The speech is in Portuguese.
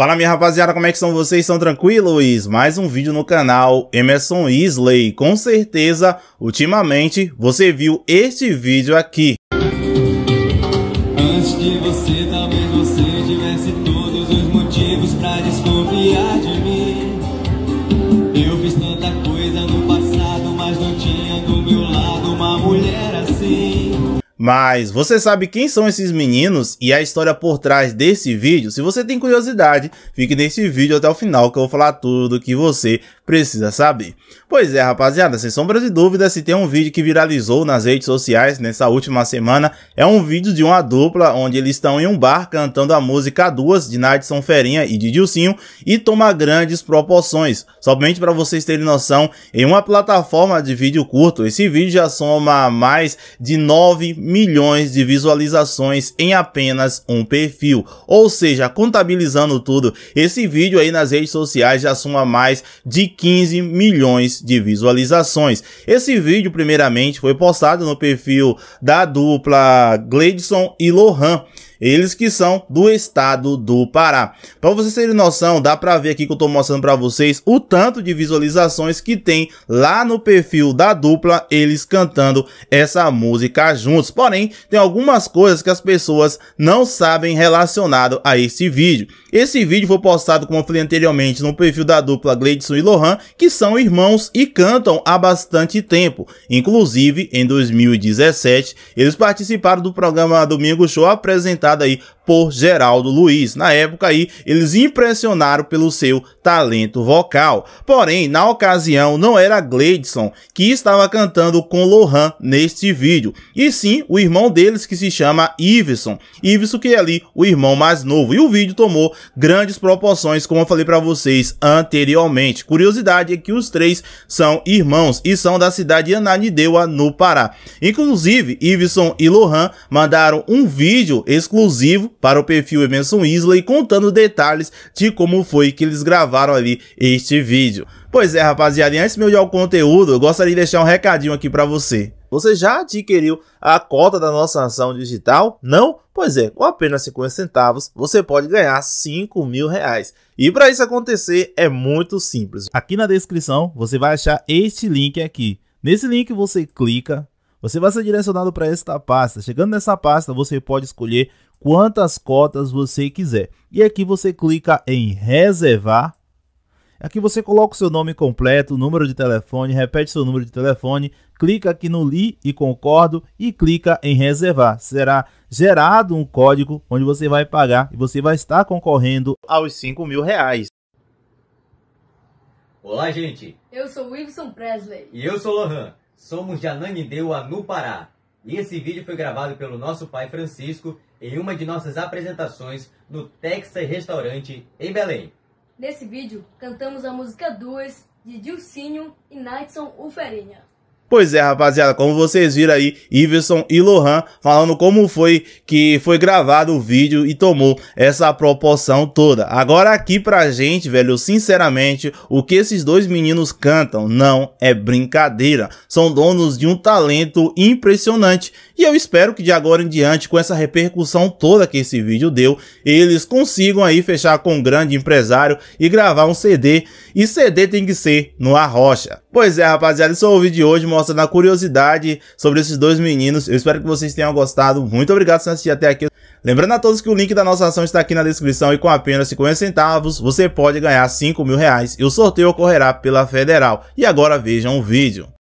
Fala minha rapaziada, como é que estão vocês? Estão tranquilos? Mais um vídeo no canal Emerson Isley. Com certeza, ultimamente, você viu este vídeo aqui. Antes de você, talvez você tivesse todos os motivos desconfiar de mim. Mas você sabe quem são esses meninos e a história por trás desse vídeo? Se você tem curiosidade, fique nesse vídeo até o final que eu vou falar tudo o que você precisa saber. Pois é, rapaziada, sem sombras de dúvidas, se tem um vídeo que viralizou nas redes sociais nessa última semana, é um vídeo de uma dupla onde eles estão em um bar cantando a música duas de Nadson Ferinha e de Dilcinho e toma grandes proporções. Somente para vocês terem noção, em uma plataforma de vídeo curto, esse vídeo já soma mais de 9 milhões de visualizações em apenas um perfil. Ou seja, contabilizando tudo, esse vídeo aí nas redes sociais já soma mais de 15 milhões de visualizações. Esse vídeo, primeiramente, foi postado no perfil da dupla Gleidson e Lohan. Eles que são do estado do Pará. Para vocês terem noção, dá para ver aqui que eu estou mostrando para vocês o tanto de visualizações que tem lá no perfil da dupla eles cantando essa música juntos. Porém, tem algumas coisas que as pessoas não sabem relacionado a esse vídeo. Esse vídeo foi postado, como eu falei anteriormente, no perfil da dupla Gleidson e Lohan, que são irmãos e cantam há bastante tempo. Inclusive, em 2017, eles participaram do programa Domingo Show apresentado interpretada aí por Geraldo Luiz. Na época aí, eles impressionaram pelo seu talento vocal. Porém, na ocasião, não era Gleidson que estava cantando com Lohan neste vídeo, e sim o irmão deles que se chama Iveson. Iveson que é ali o irmão mais novo. E o vídeo tomou grandes proporções, como eu falei para vocês anteriormente. Curiosidade é que os três são irmãos e são da cidade de Ananindeua, no Pará. Inclusive, Iveson e Lohan mandaram um vídeo exclusivo exclusivo para o perfil Emerson Isley contando detalhes de como foi que eles gravaram ali este vídeo. Pois é, rapaziada, e antes de eu ir ao conteúdo, eu gostaria de deixar um recadinho aqui para você. Você já adquiriu a cota da nossa ação digital? Não? Pois é, com apenas 50 centavos você pode ganhar 5 mil reais. E para isso acontecer é muito simples. Aqui na descrição você vai achar este link aqui. Nesse link você clica, você vai ser direcionado para esta pasta. Chegando nessa pasta, você pode escolher quantas cotas você quiser. E aqui você clica em reservar. Aqui você coloca o seu nome completo, número de telefone, repete seu número de telefone, clica aqui no li e concordo e clica em reservar. Será gerado um código onde você vai pagar e você vai estar concorrendo aos 5 mil reais. Olá, gente! Eu sou o Wilson Presley. E eu sou o Lohan. Somos de Ananindeua, no Pará. E esse vídeo foi gravado pelo nosso pai Francisco em uma de nossas apresentações no Texas Restaurante em Belém. Nesse vídeo, cantamos a música 2 de Dilcinho e Natson Uferinha. Pois é, rapaziada, como vocês viram aí, Iverson e Lohan falando como foi que foi gravado o vídeo e tomou essa proporção toda. Agora aqui pra gente, velho, sinceramente, o que esses dois meninos cantam não é brincadeira. São donos de um talento impressionante. E eu espero que de agora em diante, com essa repercussão toda que esse vídeo deu, eles consigam aí fechar com um grande empresário e gravar um CD. E CD tem que ser no Arrocha. Pois é, rapaziada, esse é o vídeo de hoje mostrando mostrando na curiosidade sobre esses dois meninos. Eu espero que vocês tenham gostado. Muito obrigado por assistir até aqui. Lembrando a todos que o link da nossa ação está aqui na descrição e com apenas 50 centavos você pode ganhar 5 mil reais e o sorteio ocorrerá pela Federal. E agora vejam o vídeo.